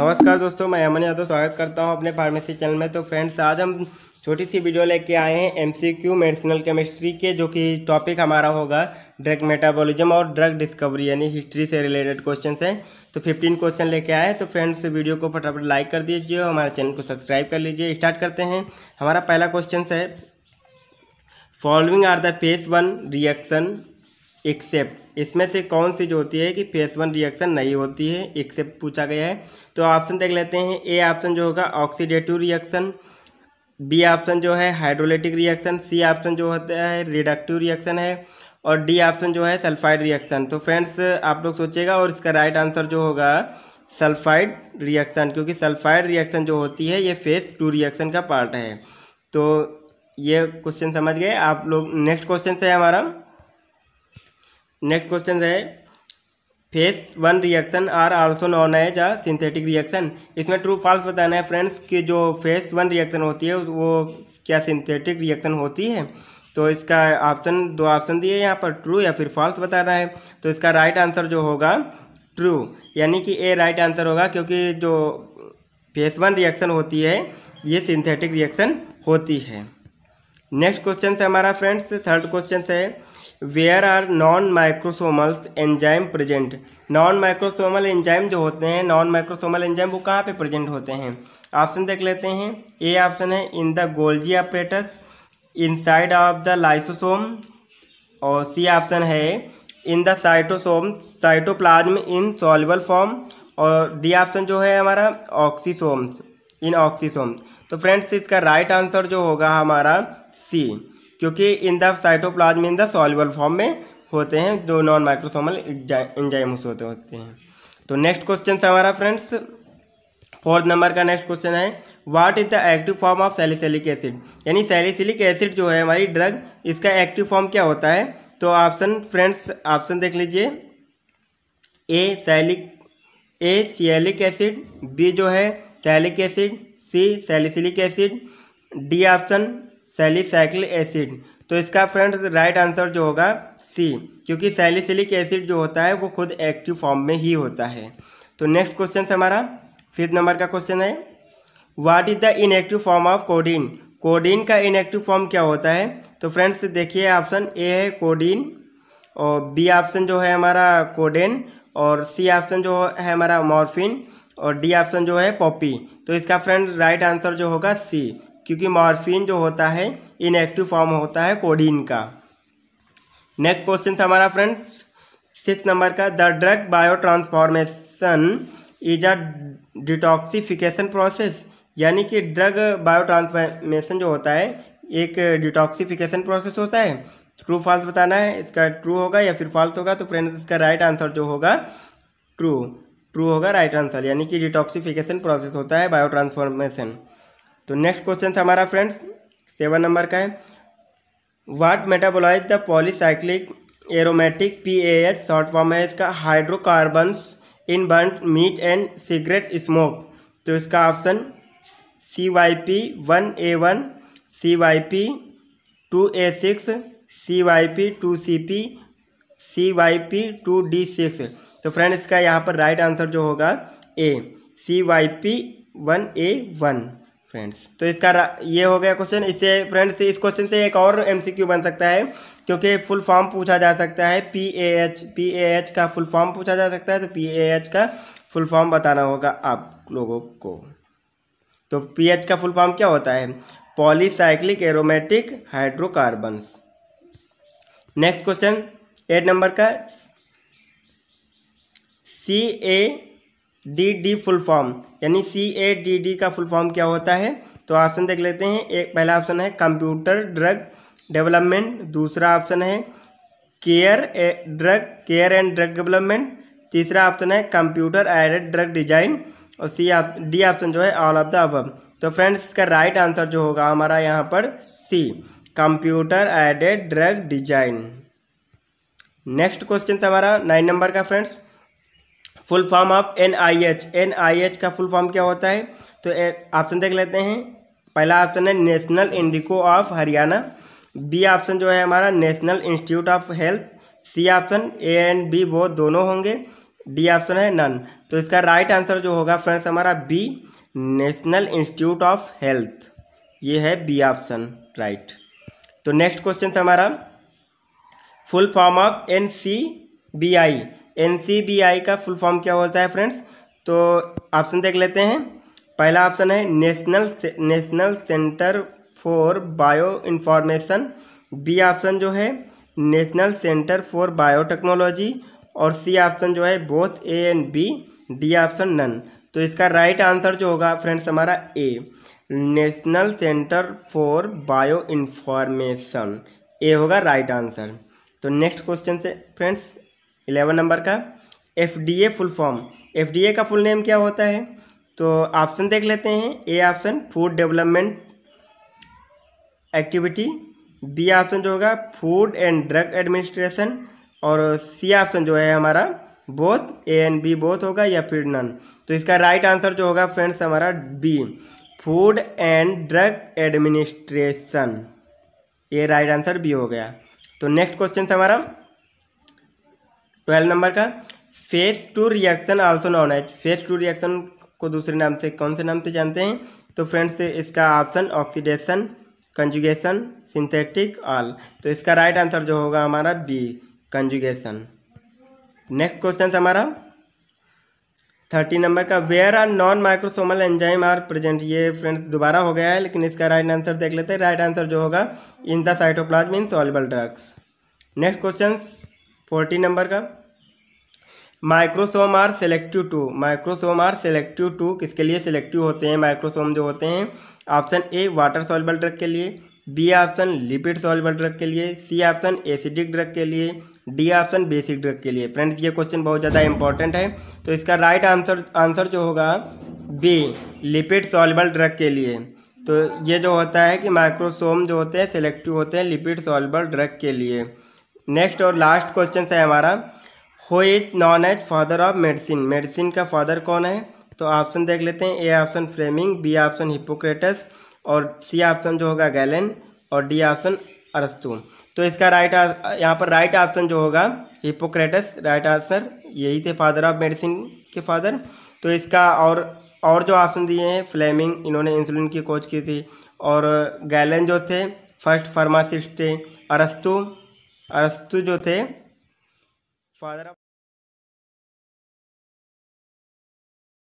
नमस्कार दोस्तों मैं अमन यादव स्वागत करता हूं अपने फार्मेसी चैनल में तो फ्रेंड्स आज हम छोटी सी वीडियो लेके आए हैं एमसीक्यू मेडिसिनल केमिस्ट्री के जो कि टॉपिक हमारा होगा ड्रग मेटाबॉलिज्म और ड्रग डिस्कवरी यानी हिस्ट्री से रिलेटेड क्वेश्चन हैं तो 15 क्वेश्चन लेके आए तो फ्रेंड्स वीडियो को फटाफट लाइक कर दीजिए हमारे चैनल को सब्सक्राइब कर लीजिए स्टार्ट करते हैं हमारा पहला क्वेश्चन है following are the phase one reaction except इसमें से कौन सी जो होती है कि फेस वन रिएक्शन नहीं होती है एक्सेप्ट पूछा गया है तो ऑप्शन देख लेते हैं ए ऑप्शन जो होगा ऑक्सीडेटिव रिएक्शन बी ऑप्शन जो है हाइड्रोलिटिक रिएक्शन सी ऑप्शन जो होता है रिडक्टिव रिएक्शन है और डी ऑप्शन जो है सल्फाइड रिएक्शन तो फ्रेंड्स आप लोग सोचेगा और इसका राइट आंसर जो होगा सल्फाइड रिएक्शन क्योंकि सल्फाइड रिएक्शन जो होती है ये फेस टू रिएक्शन का पार्ट है तो ये क्वेश्चन समझ गए आप लोग नेक्स्ट क्वेश्चन से हमारा नेक्स्ट क्वेश्चन है phase one reaction are also known as a synthetic reaction इसमें ट्रू फॉल्स बताना है फ्रेंड्स कि जो फेस वन रिएक्शन होती है वो क्या सिंथेटिक रिएक्शन होती है तो इसका ऑप्शन दो ऑप्शन दिए यहाँ पर ट्रू या फिर फॉल्स बताना है तो इसका राइट आंसर जो होगा ट्रू यानी कि ए राइट आंसर होगा क्योंकि जो फेस वन रिएक्शन होती है ये सिंथेटिक रिएक्शन होती है नेक्स्ट क्वेश्चन है हमारा फ्रेंड्स थर्ड क्वेश्चन है where are non microsomals enzyme present non microsomal enzyme जो होते हैं नॉन माइक्रोसोमल एंजाइम वो कहाँ पे प्रेजेंट होते हैं ऑप्शन देख लेते हैं ए ऑप्शन है in the Golgi apparatus inside of the lysosome और सी ऑप्शन है in the cytosome cytoplasm in soluble form और डी ऑप्शन जो है हमारा ऑक्सीसोम्स इन ऑक्सीसोम तो फ्रेंड्स इसका राइट आंसर जो होगा हमारा सी क्योंकि in the cytoplasm in the soluble form में होते हैं जो नॉन माइक्रोसोमल एंजाइम्स होते होते हैं तो नेक्स्ट क्वेश्चन हमारा फ्रेंड्स फोर्थ नंबर का नेक्स्ट क्वेश्चन है what is the active form of salicylic acid यानी सैलिसिलिक एसिड जो है हमारी ड्रग इसका एक्टिव फॉर्म क्या होता है तो ऑप्शन फ्रेंड्स ऑप्शन देख लीजिए ए सैलिक ए सियलिक एसिड बी जो है salic acid C salicylic acid D option salicycle acid तो इसका फ्रेंड्स राइट आंसर जो होगा सी क्योंकि सैलिसिलिक एसिड जो होता है वो खुद एक्टिव फॉर्म में ही होता है तो नेक्स्ट क्वेश्चन हमारा फिफ्थ नंबर का क्वेश्चन है what is the inactive form of codeine codeine का इनएक्टिव फॉर्म क्या होता है तो फ्रेंड्स देखिए ऑप्शन ए है कोडीन और बी ऑप्शन जो है हमारा कोडेन और सी ऑप्शन जो है हमारा मॉर्फिन और डी ऑप्शन जो है पॉपी तो इसका फ्रेंड राइट आंसर जो होगा सी क्योंकि मॉर्फिन जो होता है इनएक्टिव फॉर्म होता है कोडीन का नेक्स्ट क्वेश्चन था हमारा फ्रेंड्स सिक्स नंबर का the drug biotransformation is a detoxification process यानी कि ड्रग बायो ट्रांसफॉर्मेशन जो होता है एक डिटॉक्सीफिकेशन प्रोसेस होता है ट्रू फॉल्स बताना है इसका ट्रू होगा या फिर फॉल्स होगा तो फ्रेंड्स इसका राइट right आंसर जो होगा ट्रू ट्रू होगा राइट आंसर यानी कि डिटॉक्सीफिकेशन प्रोसेस होता है बायो ट्रांसफॉर्मेशन तो नेक्स्ट क्वेश्चन था हमारा फ्रेंड्स सेवन नंबर का है what metabolize the polycyclic aromatic P A H short form है इसका hydrocarbons in burn meat and cigarette smoke तो इसका option C Y P one A one C Y P two A six C Y P two C P C Y P to D six तो friend इसका यहाँ पर right answer जो होगा A C Y P one A one friends तो इसका ये हो गया क्वेश्चन इससे फ्रेंड्स इस क्वेश्चन से एक और एमसीक्यू बन सकता है क्योंकि फुल फॉर्म पूछा जा सकता है P A H P A H का फुल फॉर्म पूछा जा सकता है तो पी ए एच का फुल फॉर्म बताना होगा आप लोगों को तो पी एच का फुल फॉर्म क्या होता है polycyclic aromatic hydrocarbons next question eight number का C A D D full form यानी सी ए डी डी का फुल फॉर्म क्या होता है तो ऑप्शन देख लेते हैं एक पहला ऑप्शन है कंप्यूटर ड्रग डेवलपमेंट दूसरा ऑप्शन है care drug care and drug development तीसरा ऑप्शन है कंप्यूटर एडेड ड्रग डिजाइन और सी डी ऑप्शन जो है ऑल ऑफ द अब तो फ्रेंड्स इसका राइट आंसर जो होगा हमारा यहाँ पर C computer aided drug design next question हमारा नाइन नंबर का friends full form of N I H N I H का फुल फॉर्म क्या होता है तो ऑप्शन देख लेते हैं पहला ऑप्शन है national indico of Haryana B option जो है हमारा national institute of health C option A and B वो दोनों होंगे डी ऑप्शन है नन तो इसका राइट आंसर जो होगा फ्रेंड्स हमारा B national institute of health ये है बी ऑप्शन राइट तो नेक्स्ट क्वेश्चन हमारा full form of N C B I N का फुल फॉर्म क्या होता है फ्रेंड्स तो ऑप्शन देख लेते हैं पहला ऑप्शन है national national centre for bioinformation B option जो है नेशनल सेंटर फॉर बायोटेक्नोलॉजी और सी ऑप्शन जो है both A and B D option none तो इसका राइट आंसर जो होगा फ्रेंड्स हमारा A national centre for bioinformation A होगा राइट आंसर तो नेक्स्ट क्वेश्चन से फ्रेंड्स इलेवन नंबर का F D A full form F D A का फुल नेम क्या होता है तो ऑप्शन देख लेते हैं A option food development activity B option जो होगा फूड एंड ड्रग एडमिनिस्ट्रेशन और सी ऑप्शन जो है हमारा both A and B both होगा या फिर नन तो इसका राइट right आंसर जो होगा फ्रेंड्स हमारा B food and drug administration ये राइट आंसर बी हो गया तो नेक्स्ट क्वेश्चन हमारा ट्वेल्व नंबर का phase two reaction also known as phase two reaction को दूसरे नाम से कौन से नाम से जानते हैं तो फ्रेंड्स इसका option oxidation conjugation synthetic all तो इसका राइट आंसर जो होगा हमारा बी कंजुगेशन नेक्स्ट क्वेश्चन हमारा थर्टी नंबर का where are non microsomal enzyme are present ये फ्रेंड्स दोबारा हो गया है लेकिन इसका राइट आंसर देख लेते हैं राइट आंसर जो होगा in the cytoplasm in soluble drugs next question fourteen number का microsome are selective to microsome are selective to किसके लिए सेलेक्टिव होते हैं माइक्रोसोम जो होते हैं option A water soluble drug के लिए B option lipid soluble drug के लिए सी ऑप्शन एसिडिक ड्रग के लिए डी ऑप्शन बेसिक ड्रग के लिए फ्रेंड्स ये क्वेश्चन बहुत ज़्यादा इंपॉर्टेंट है तो इसका राइट आंसर आंसर जो होगा बी लिपिड सॉल्बल ड्रग के लिए तो ये जो होता है कि माइक्रोसोम जो होते हैं सेलेक्टिव होते हैं लिपिड सॉल्बल ड्रग के लिए नेक्स्ट और लास्ट क्वेश्चन है हमारा who is known as father of medicine medicine का फादर कौन है तो ऑप्शन देख लेते हैं A option Fleming B option Hippocrates और सी ऑप्शन जो होगा गैलन और डी ऑप्शन अरस्तु तो इसका राइट यहाँ पर राइट ऑप्शन जो होगा हिपोक्रेटस राइट आंसर यही थे फादर ऑफ मेडिसिन के फादर तो इसका और और जो ऑप्शन दिए हैं फ्लेमिंग इन्होंने इंसुलिन की खोज की थी और गैलन जो थे फर्स्ट फार्मासिस्ट थे अरस्तु अरस्तु जो थे फादर